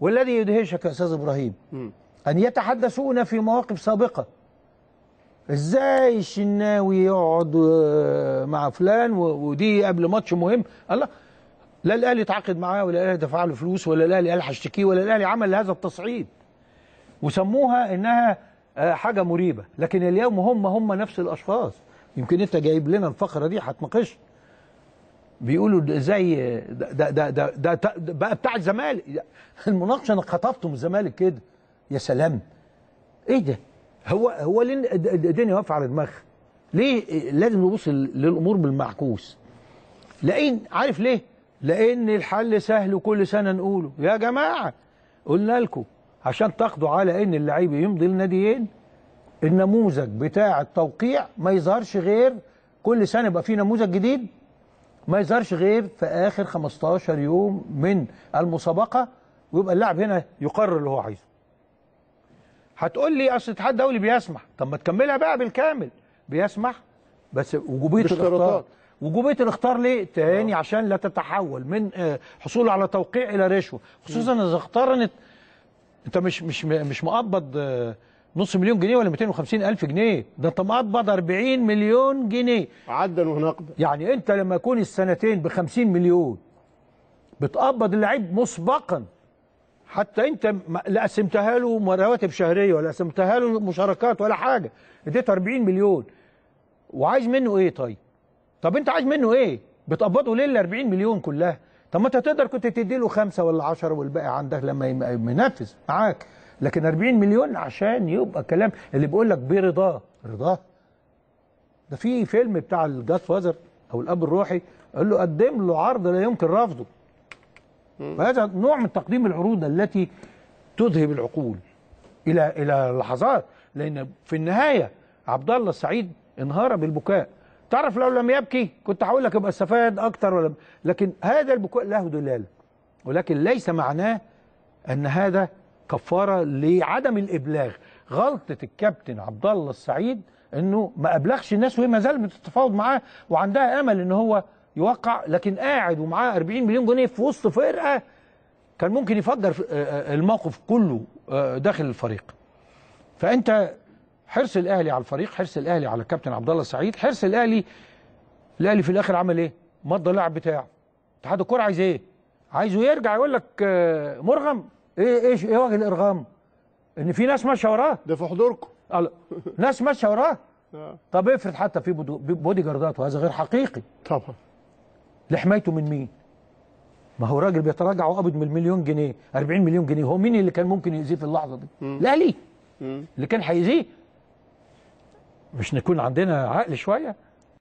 والذي يدهشك يا أستاذ إبراهيم أن يتحدثون في مواقف سابقة ازاي الشناوي يقعد آه، مع فلان ودي قبل ماتش مهم الله لا الاهلي اتعاقد معاه ولا الاهلي دفع له فلوس ولا الاهلي قال هشتكيه ولا الاهلي عمل هذا التصعيد وسموها انها آه، حاجه مريبه لكن اليوم هم هم نفس الاشخاص يمكن انت جايب لنا الفقره دي هتناقشها بيقولوا ده زي ده ده ده, ده, ده بقى بتاع الزمالك المناقشه انا خطفته من الزمالك كده يا سلام ايه ده هو هو ليه الدنيا واقفه على دماغها ليه لازم نبص للامور بالمعكوس لان عارف ليه لان الحل سهل وكل سنه نقوله يا جماعه قلنا لكم عشان تاخدوا على ان اللعيب يمضي لناديين النموذج بتاع التوقيع ما يظهرش غير كل سنه يبقى فيه نموذج جديد ما يظهرش غير في آخر 15 يوم من المسابقة ويبقى اللاعب هنا يقرر اللي هو عايزه هتقول لي اصل الاتحاد الدولي بيسمح طب ما تكملها بقى بالكامل بيسمح بس وجوبيه الاختيارات وجوبيه الاختيار ليه تاني آه. عشان لا تتحول من آه، حصوله على توقيع الى رشوه خصوصا اذا اقترنت انت مش مش مش مقبض آه، نص مليون جنيه ولا 250 الف جنيه ده انت مقبض 40 مليون جنيه عدا ونقدا يعني انت لما يكون السنتين ب 50 مليون بتقبض اللعيب مسبقا حتى انت لا قسمتها له رواتب شهريه ولا قسمتها له مشاركات ولا حاجه اديته 40 مليون وعايز منه ايه طيب طب انت عايز منه ايه بتقبضه ليه ال 40 مليون كلها طب ما انت تقدر كنت تدي له خمسه ولا 10 والباقي عندك لما ينفذ معاك لكن 40 مليون عشان يبقى كلام اللي بيقول لك برضاه رضاه ده في فيلم بتاع الجاد فازر او الاب الروحي قال له قدم له عرض لا يمكن رفضه فهذا نوع من تقديم العروض التي تذهب العقول الى الى لحظات لان في النهايه عبد الله السعيد انهار بالبكاء تعرف لو لم يبكي كنت هقول لك ابقى استفاد اكتر ولا لكن هذا البكاء له دلاله ولكن ليس معناه ان هذا كفاره لعدم الابلاغ غلطه الكابتن عبد الله السعيد انه ما ابلغش الناس وهي ما زالت بتتفاوض معاه وعندها امل ان هو يوقع لكن قاعد ومعاه 40 مليون جنيه في وسط فرقه كان ممكن يفجر آه، آه، الموقف كله آه، داخل الفريق فانت حرص الاهلي على الفريق حرص الاهلي على الكابتن عبد الله السعيد حرص الاهلي الاهلي في الاخر عمل ايه مضى اللاعب بتاعه اتحاد الكوره عايز ايه عايزه يرجع يقول لك مرغم ايه ايش ايه وجه الارغام؟ ان في ناس ماشيه وراه ده في حضوركم ناس ماشيه وراه نعم. طب افرض حتى في بودي جاردات وهذا غير حقيقي طبعا لحمايته من مين؟ ما هو راجل بيتراجع وقابض من المليون جنيه 40 مليون جنيه هو مين اللي كان ممكن يأذيه في اللحظه دي؟ الاهلي اللي كان هيأذيه مش نكون عندنا عقل شويه